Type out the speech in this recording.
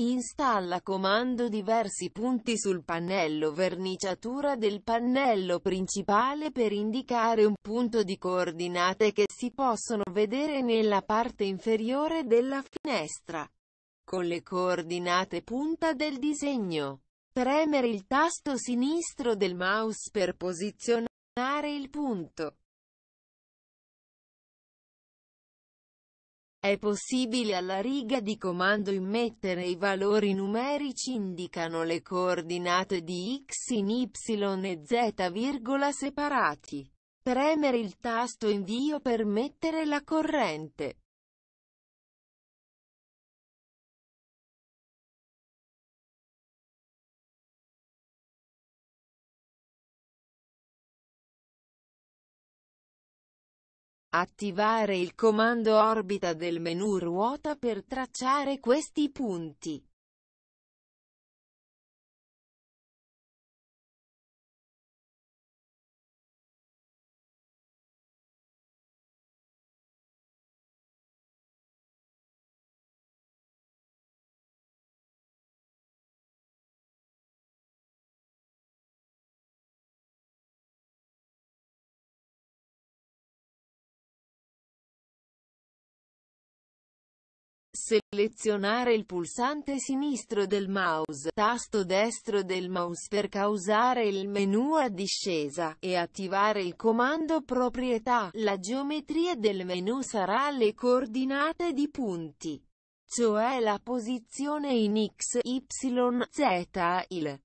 Installa comando diversi punti sul pannello verniciatura del pannello principale per indicare un punto di coordinate che si possono vedere nella parte inferiore della finestra, con le coordinate punta del disegno. Premere il tasto sinistro del mouse per posizionare il punto. È possibile alla riga di comando immettere i valori numerici indicano le coordinate di x in y e z virgola separati. Premere il tasto invio per mettere la corrente. Attivare il comando orbita del menu ruota per tracciare questi punti. Selezionare il pulsante sinistro del mouse, tasto destro del mouse per causare il menu a discesa, e attivare il comando proprietà. La geometria del menu sarà le coordinate di punti, cioè la posizione in x, y, z, il.